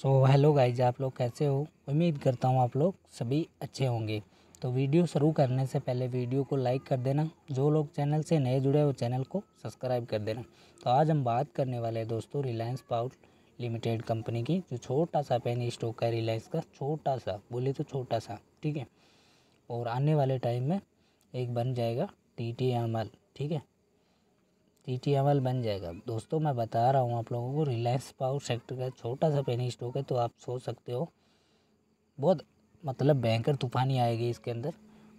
so hello guys आप लोग कैसे हो उम्मीद करता हूँ आप लोग सभी अच्छे होंगे तो वीडियो शुरू करने से पहले वीडियो को लाइक कर देना जो लोग चैनल से नए जुड़े वो चैनल को सब्सक्राइब कर देना तो आज हम बात करने वाले हैं दोस्तों रिलायंस पावर लिमिटेड कंपनी की जो छोटा सा पेनी स्टॉक है रिलायंस का छोटा सा बोले तो छोटा सा ठीक है और आने वाले टाइम में एक बन जाएगा टी टी एम एल ठीक है टी बन जाएगा दोस्तों मैं बता रहा हूँ आप लोगों को रिलायंस पावर सेक्टर का छोटा सा पेनी स्टॉक है तो आप सोच सकते हो बहुत मतलब भयंकर तूफानी आएगी इसके अंदर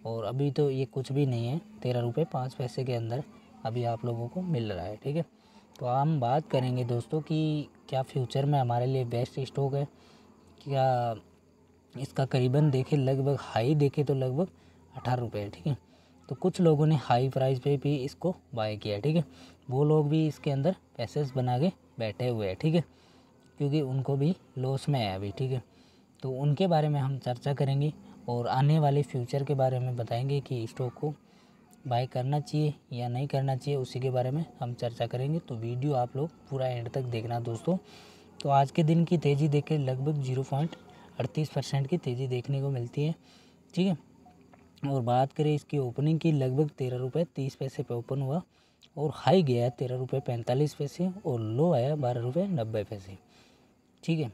और अभी तो ये कुछ भी नहीं है तेरह रुपये पाँच पैसे के अंदर अभी आप लोगों को मिल रहा है ठीक है तो हम बात करेंगे दोस्तों कि क्या फ्यूचर में हमारे लिए बेस्ट स्टॉक है क्या इसका करीबन देखे लगभग हाई देखे तो लगभग अठारह रुपये ठीक है तो कुछ लोगों ने हाई प्राइस पे भी इसको बाय किया ठीक है वो लोग भी इसके अंदर पैसे बना के बैठे हुए हैं ठीक है क्योंकि उनको भी लॉस में है अभी ठीक है तो उनके बारे में हम चर्चा करेंगे और आने वाले फ्यूचर के बारे में बताएंगे कि स्टॉक को बाय करना चाहिए या नहीं करना चाहिए उसी के बारे में हम चर्चा करेंगे तो वीडियो आप लोग पूरा एंड तक देखना दोस्तों तो आज के दिन की तेज़ी देखें लगभग जीरो पॉइंट अड़तीस परसेंट की तेज़ी देखने को मिलती है ठीक है और बात करें इसकी ओपनिंग की लगभग तेरह रुपये तीस पैसे पे ओपन हुआ और हाई गया है तेरह रुपये पैंतालीस पैसे और लो आया बारह रुपये नब्बे पैसे ठीक है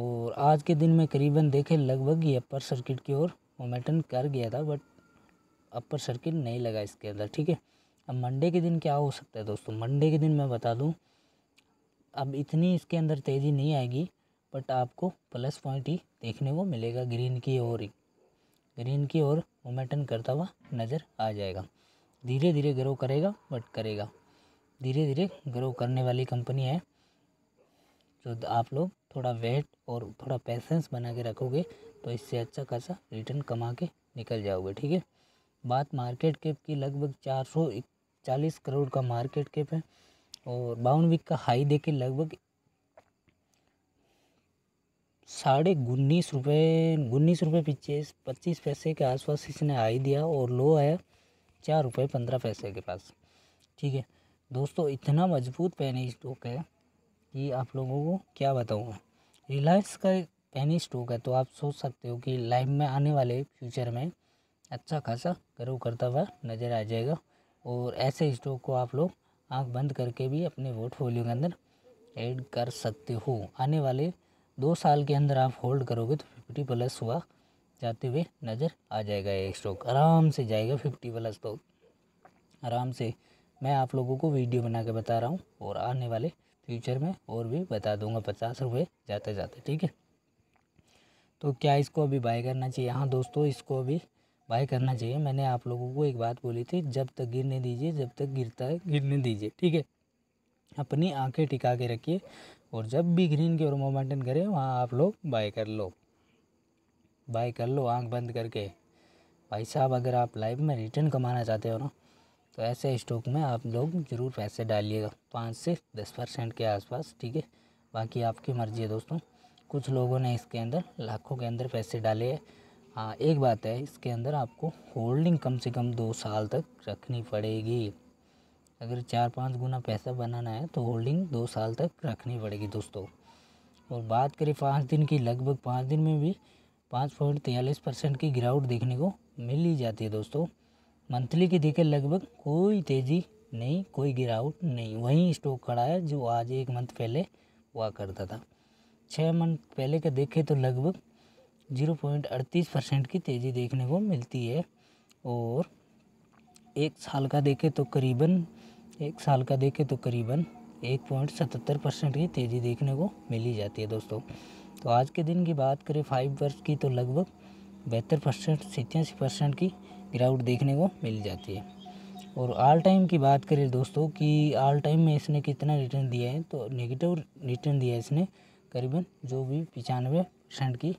और आज के दिन में करीबन देखे लगभग ये अपर सर्किट की ओर मोमेंटन कर गया था बट अपर सर्किट नहीं लगा इसके अंदर ठीक है अब मंडे के दिन क्या हो सकता है दोस्तों मंडे के दिन मैं बता दूँ अब इतनी इसके अंदर तेज़ी नहीं आएगी बट आपको प्लस पॉइंट ही देखने को मिलेगा ग्रीन की ओर ही ग्रीन की ओर मोमेंटन करता हुआ नज़र आ जाएगा धीरे धीरे ग्रो करेगा बट करेगा धीरे धीरे ग्रो करने वाली कंपनी है जो आप लोग थोड़ा वेट और थोड़ा पैसेंस बना के रखोगे तो इससे अच्छा खासा रिटर्न कमा के निकल जाओगे ठीक है बात मार्केट कैप की लगभग चार सौ चालीस करोड़ का मार्केट कैप है और बावन वीक का हाई देखे लगभग साढ़े उन्नीस रुपये उन्नीस रुपये पच्चीस पच्चीस पैसे के आसपास इसने हाई दिया और लो आया चार रुपये पंद्रह पैसे के पास ठीक है दोस्तों इतना मजबूत पैनी स्टॉक है कि आप लोगों को क्या बताऊँगा रिलायंस का पैनी स्टॉक है तो आप सोच सकते हो कि लाइफ में आने वाले फ्यूचर में अच्छा खासा ग्रो करता हुआ नज़र आ जाएगा और ऐसे स्टॉक को आप लोग आँख बंद करके भी अपने पोर्टफोलियो के अंदर ऐड कर सकते हो आने वाले दो साल के अंदर आप होल्ड करोगे तो फिफ्टी प्लस हुआ जाते हुए नज़र आ जाएगा एक स्टॉक आराम से जाएगा फिफ्टी प्लस तो आराम से मैं आप लोगों को वीडियो बना के बता रहा हूँ और आने वाले फ्यूचर में और भी बता दूंगा पचास रुपये जाते जाते ठीक है तो क्या इसको अभी बाय करना चाहिए हाँ दोस्तों इसको अभी बाय करना चाहिए मैंने आप लोगों को एक बात बोली थी जब तक गिरने दीजिए जब तक गिरता है गिरने दीजिए ठीक है अपनी आंखें टिका के रखिए और जब भी ग्रीन की ओर मोमेंटन करें वहाँ आप लोग बाय कर लो बाय कर लो आंख बंद करके भाई साहब अगर आप लाइफ में रिटर्न कमाना चाहते हो ना तो ऐसे स्टॉक में आप लोग ज़रूर पैसे डालिएगा पाँच से दस परसेंट के आसपास ठीक है बाकी आपकी मर्ज़ी है दोस्तों कुछ लोगों ने इसके अंदर लाखों के अंदर पैसे डाले हैं हाँ एक बात है इसके अंदर आपको होल्डिंग कम से कम दो साल तक रखनी पड़ेगी अगर चार पाँच गुना पैसा बनाना है तो होल्डिंग दो साल तक रखनी पड़ेगी दोस्तों और बात करें पाँच दिन की लगभग पाँच दिन में भी पाँच पॉइंट तेयलिस परसेंट की गिरावट देखने को मिल ही जाती है दोस्तों मंथली की देखें लगभग कोई तेज़ी नहीं कोई गिरावट नहीं वहीं स्टॉक खड़ा है जो आज एक मंथ पहले हुआ करता था छः मंथ पहले का देखें तो लगभग जीरो पॉइंट अड़तीस परसेंट की तेज़ी देखने को मिलती है और एक साल का देखें तो करीबन एक साल का देखें तो करीबन एक पॉइंट सतहत्तर परसेंट की तेज़ी देखने को मिली जाती है दोस्तों तो आज के दिन की बात करें फाइव वर्ष की तो लगभग बहत्तर परसेंट सत्यासी परसेंट की गिरावट देखने को मिल जाती है और ऑल टाइम की बात करें दोस्तों कि ऑल टाइम में इसने कितना रिटर्न दिया है तो नेगेटिव रिटर्न दिया है इसने करीबन जो भी पचानवे परसेंट की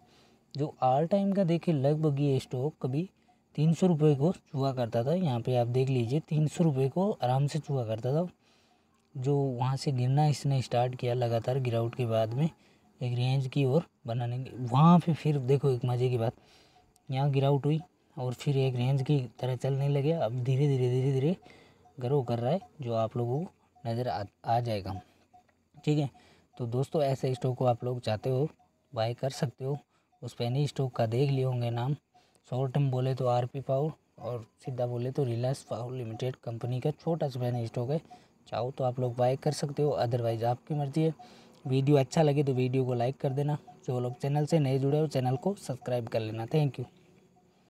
जो ऑल टाइम का देखें लगभग ये स्टॉक कभी तीन सौ रुपये को चूहा करता था यहाँ पे आप देख लीजिए तीन सौ रुपये को आराम से चूहा करता था जो वहाँ से गिरना इसने स्टार्ट किया लगातार गिरावट के बाद में एक रेंज की ओर बनाने की वहाँ पे फिर देखो एक मज़े की बात यहाँ गिरावट हुई और फिर एक रेंज की तरह चलने लगे अब धीरे धीरे धीरे धीरे ग्रो कर रहा है जो आप लोगों को नज़र आ, आ जाएगा ठीक है तो दोस्तों ऐसे स्टॉक को आप लोग चाहते हो बाय कर सकते हो उस पैनी स्टॉक का देख लिए होंगे नाम शॉर्ट टर्म बोले तो आर पी पावर और सीधा बोले तो रिलायंस पावर लिमिटेड कंपनी का छोटा सा बहन स्टॉक है चाहो तो आप लोग बाय कर सकते हो अदरवाइज़ आपकी मर्ज़ी है वीडियो अच्छा लगे तो वीडियो को लाइक कर देना जो लोग चैनल से नए जुड़े हो चैनल को सब्सक्राइब कर लेना थैंक यू